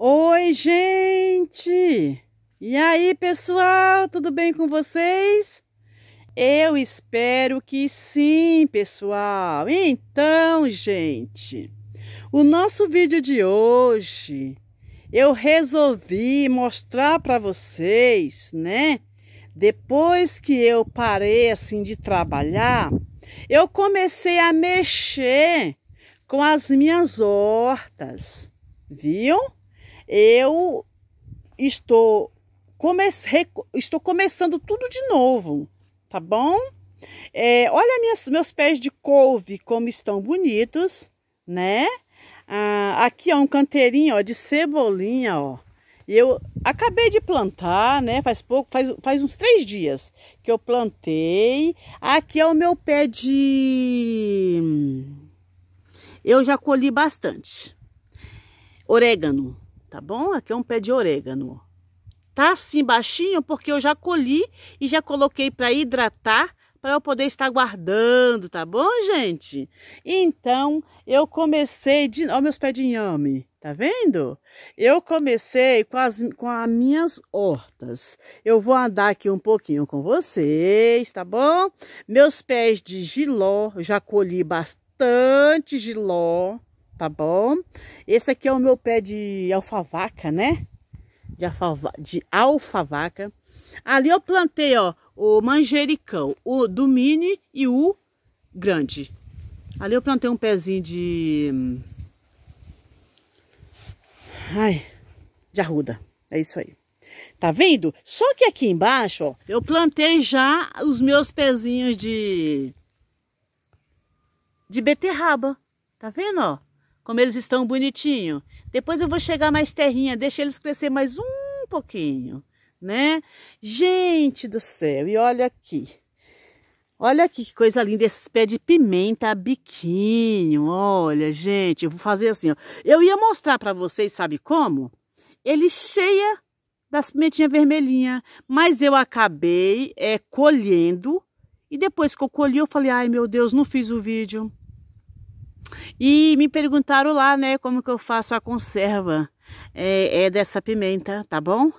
Oi, gente! E aí, pessoal, tudo bem com vocês? Eu espero que sim, pessoal. Então, gente, o nosso vídeo de hoje eu resolvi mostrar para vocês, né? Depois que eu parei assim de trabalhar, eu comecei a mexer com as minhas hortas, viu? eu estou, comece, estou começando tudo de novo, tá bom? É, olha minhas, meus pés de couve como estão bonitos, né? Ah, aqui, ó, um canteirinho, ó, de cebolinha, ó. Eu acabei de plantar, né? Faz pouco, faz, faz uns três dias que eu plantei. Aqui é o meu pé de... Eu já colhi bastante. Orégano tá bom? Aqui é um pé de orégano. Tá assim baixinho porque eu já colhi e já coloquei para hidratar para eu poder estar guardando, tá bom, gente? Então, eu comecei de... Olha meus pés de inhame, tá vendo? Eu comecei com as, com as minhas hortas. Eu vou andar aqui um pouquinho com vocês, tá bom? Meus pés de giló, já colhi bastante giló tá bom? Esse aqui é o meu pé de alfavaca, né? De, alfava, de alfavaca. Ali eu plantei, ó, o manjericão, o do mini e o grande. Ali eu plantei um pezinho de... Ai, de arruda. É isso aí. Tá vendo? Só que aqui embaixo, ó, eu plantei já os meus pezinhos de... De beterraba. Tá vendo, ó? como eles estão bonitinho. Depois eu vou chegar mais terrinha, deixa eles crescer mais um pouquinho, né? Gente do céu, e olha aqui. Olha aqui que coisa linda esses pés de pimenta biquinho. Olha, gente, eu vou fazer assim, ó. Eu ia mostrar para vocês, sabe como? Ele cheia das pimentinhas vermelhinhas, mas eu acabei é, colhendo e depois que eu colhi, eu falei, ai meu Deus, não fiz o vídeo. E me perguntaram lá, né, como que eu faço a conserva é, é dessa pimenta, tá bom?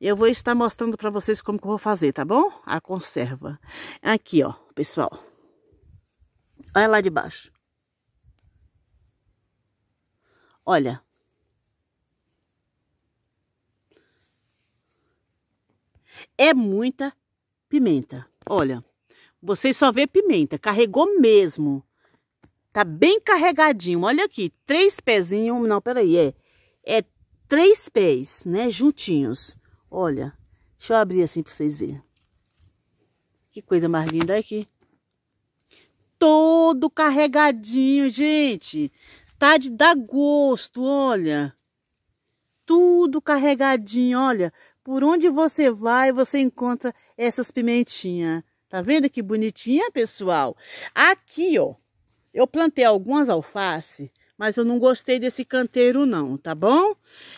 Eu vou estar mostrando para vocês como que eu vou fazer, tá bom? A conserva. Aqui, ó, pessoal. Olha lá de baixo. Olha. É muita pimenta. Olha, vocês só vê pimenta. Carregou mesmo. Tá bem carregadinho. Olha aqui, três pezinhos. Não, peraí, é. É três pés, né? Juntinhos. Olha, deixa eu abrir assim para vocês verem. Que coisa mais linda aqui. Todo carregadinho, gente. Tá de dar gosto, olha. Tudo carregadinho, olha. Por onde você vai, você encontra essas pimentinhas. Tá vendo que bonitinha, pessoal? Aqui, ó. Eu plantei algumas alface, mas eu não gostei desse canteiro não, tá bom?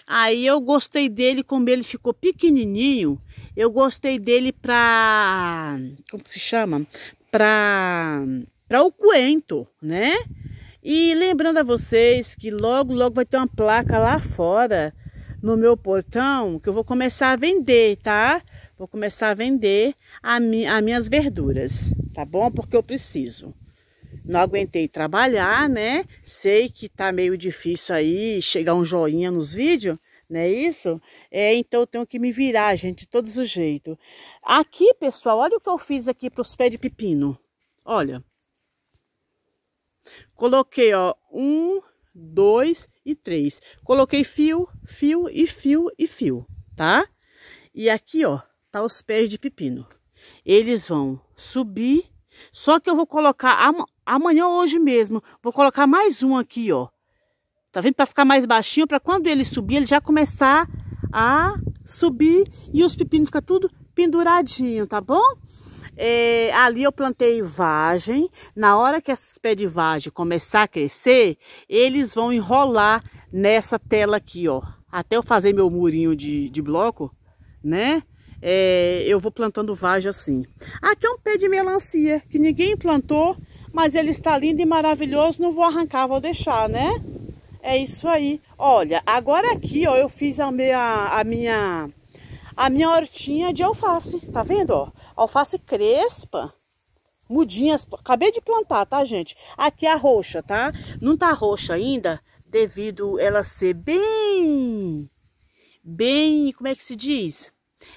Aí eu gostei dele como ele ficou pequenininho. Eu gostei dele pra... como se chama? Pra... pra o coento, né? E lembrando a vocês que logo, logo vai ter uma placa lá fora no meu portão que eu vou começar a vender, tá? Vou começar a vender a mi as minhas verduras, tá bom? Porque eu preciso não aguentei trabalhar, né? Sei que tá meio difícil aí chegar um joinha nos vídeos, não é isso? É, então eu tenho que me virar, gente, de todos os jeitos. Aqui, pessoal, olha o que eu fiz aqui para os pés de pepino. Olha. Coloquei, ó, um, dois e três. Coloquei fio, fio e fio e fio, tá? E aqui, ó, tá os pés de pepino. Eles vão subir, só que eu vou colocar a, Amanhã ou hoje mesmo, vou colocar mais um aqui, ó. Tá vendo? Para ficar mais baixinho, para quando ele subir, ele já começar a subir e os pepinos ficar tudo penduradinho, tá bom? É, ali eu plantei vagem. Na hora que esses pés de vagem começar a crescer, eles vão enrolar nessa tela aqui, ó. Até eu fazer meu murinho de, de bloco, né? É, eu vou plantando vagem assim. Aqui é um pé de melancia que ninguém plantou mas ele está lindo e maravilhoso, não vou arrancar, vou deixar, né? É isso aí. Olha, agora aqui, ó, eu fiz a minha, a minha, a minha hortinha de alface, tá vendo, ó? Alface crespa, mudinhas, acabei de plantar, tá, gente? Aqui é a roxa, tá? Não tá roxa ainda, devido ela ser bem, bem, como é que se diz?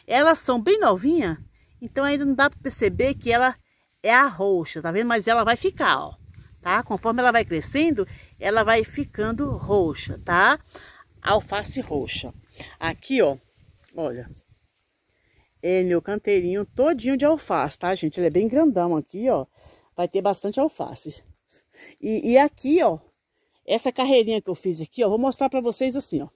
Elas são bem novinhas, então ainda não dá para perceber que ela é a roxa, tá vendo? Mas ela vai ficar, ó, tá? Conforme ela vai crescendo, ela vai ficando roxa, tá? Alface roxa. Aqui, ó, olha, é meu canteirinho todinho de alface, tá, gente? Ele é bem grandão aqui, ó. Vai ter bastante alface. E, e aqui, ó, essa carreirinha que eu fiz aqui, ó, vou mostrar pra vocês assim, ó.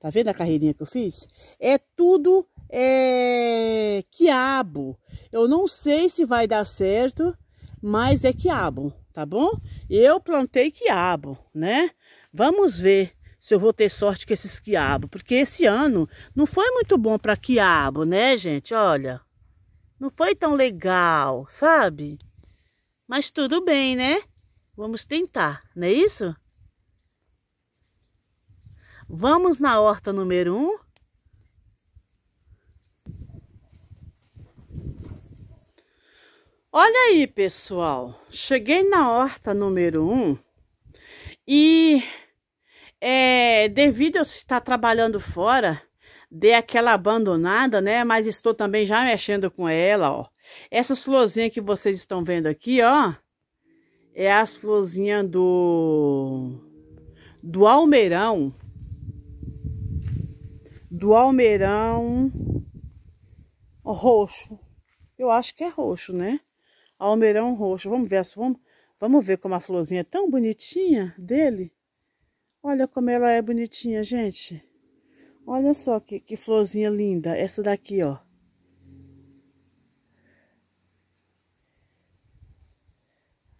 Tá vendo a carreirinha que eu fiz? É tudo é, quiabo. Eu não sei se vai dar certo, mas é quiabo, tá bom? Eu plantei quiabo, né? Vamos ver se eu vou ter sorte com esses quiabo, porque esse ano não foi muito bom para quiabo, né, gente? Olha, não foi tão legal, sabe? Mas tudo bem, né? Vamos tentar, não é isso? Vamos na horta número 1? Um? Olha aí, pessoal. Cheguei na horta número 1 um, e é, devido a estar trabalhando fora, dei aquela abandonada, né? Mas estou também já mexendo com ela, ó. Essas florzinhas que vocês estão vendo aqui, ó, é as florzinhas do do almeirão do almeirão roxo. Eu acho que é roxo, né? Almeirão roxo. Vamos ver, vamos, vamos ver como a florzinha é tão bonitinha dele. Olha como ela é bonitinha, gente. Olha só que, que florzinha linda. Essa daqui, ó.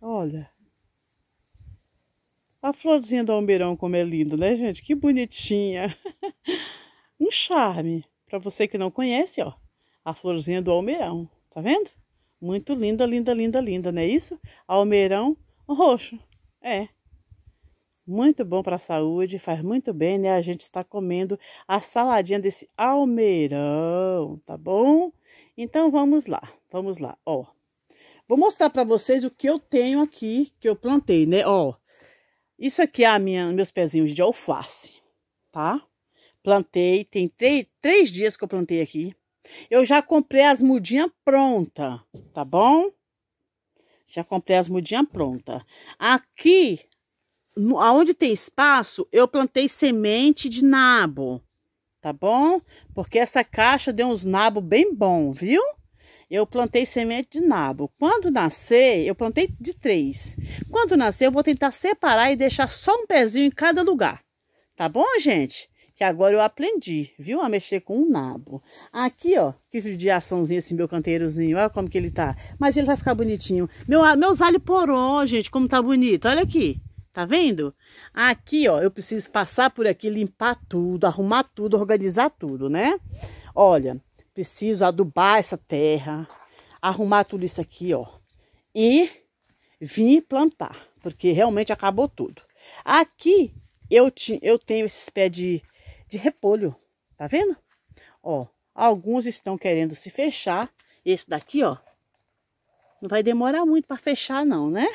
Olha. A florzinha do almeirão como é linda, né, gente? Que bonitinha. um charme. Para você que não conhece, ó, a florzinha do almeirão, tá vendo? Muito linda, linda, linda, linda, não é isso? Almeirão roxo, é. Muito bom para a saúde, faz muito bem, né? A gente está comendo a saladinha desse almeirão, tá bom? Então vamos lá, vamos lá, ó. Vou mostrar para vocês o que eu tenho aqui, que eu plantei, né? Ó, isso aqui é a minha, meus pezinhos de alface, tá? Plantei, tem três, três dias que eu plantei aqui. Eu já comprei as mudinhas pronta, tá bom? Já comprei as mudinhas pronta. Aqui, no, aonde tem espaço, eu plantei semente de nabo, tá bom? Porque essa caixa deu uns nabos bem bom, viu? Eu plantei semente de nabo. Quando nascer, eu plantei de três. Quando nascer, eu vou tentar separar e deixar só um pezinho em cada lugar. Tá bom, gente? que agora eu aprendi, viu? A mexer com um nabo. Aqui, ó, que judiaçãozinho esse meu canteirozinho. Olha como que ele tá. Mas ele vai ficar bonitinho. Meu, meus alho poró, gente, como tá bonito. Olha aqui. Tá vendo? Aqui, ó, eu preciso passar por aqui, limpar tudo, arrumar tudo, organizar tudo, né? Olha, preciso adubar essa terra, arrumar tudo isso aqui, ó. E vim plantar, porque realmente acabou tudo. Aqui eu, te, eu tenho esses pés de de repolho. Tá vendo? Ó, alguns estão querendo se fechar. Esse daqui, ó, não vai demorar muito para fechar não, né?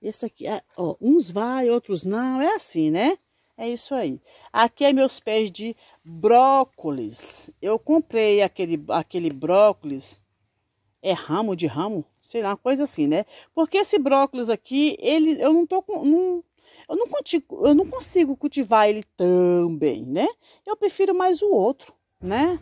Esse aqui, é, ó, uns vai, outros não, é assim, né? É isso aí. Aqui é meus pés de brócolis. Eu comprei aquele, aquele brócolis, é ramo de ramo, sei lá, coisa assim, né? Porque esse brócolis aqui, ele, eu não tô com, não, eu não, contigo, eu não consigo cultivar ele tão bem, né? Eu prefiro mais o outro, né?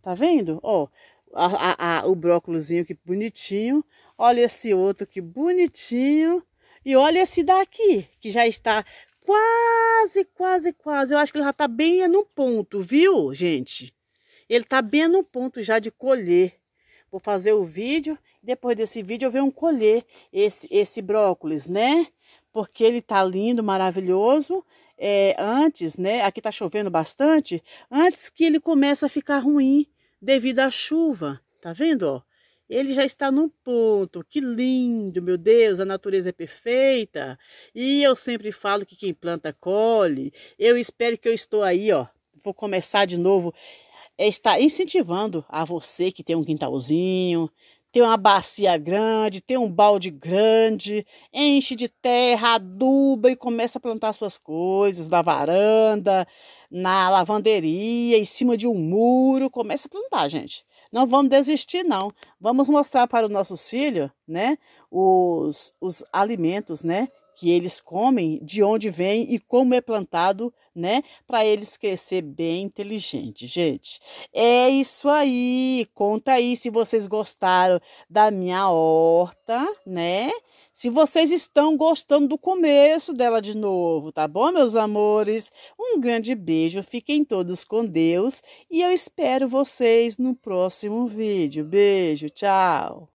Tá vendo? Ó, a, a, a, o brócolozinho que bonitinho. Olha esse outro que bonitinho. E olha esse daqui, que já está quase, quase, quase. Eu acho que ele já está bem no ponto, viu, gente? Ele está bem no ponto já de colher. Vou fazer o vídeo. Depois desse vídeo eu venho colher esse, esse brócolis, né? porque ele está lindo, maravilhoso. É, antes, né? Aqui está chovendo bastante. Antes que ele comece a ficar ruim devido à chuva, tá vendo? Ó? Ele já está num ponto. Que lindo, meu Deus! A natureza é perfeita. E eu sempre falo que quem planta colhe. Eu espero que eu estou aí, ó. Vou começar de novo. É incentivando a você que tem um quintalzinho, tem uma bacia grande, tem um balde grande, enche de terra, aduba e começa a plantar suas coisas na varanda, na lavanderia, em cima de um muro. Começa a plantar, gente. Não vamos desistir, não. Vamos mostrar para os nossos filhos, né, os, os alimentos, né, que eles comem, de onde vem e como é plantado, né? Para eles crescer bem inteligente, gente. É isso aí. Conta aí se vocês gostaram da minha horta, né? Se vocês estão gostando do começo dela de novo, tá bom, meus amores? Um grande beijo, fiquem todos com Deus e eu espero vocês no próximo vídeo. Beijo, tchau!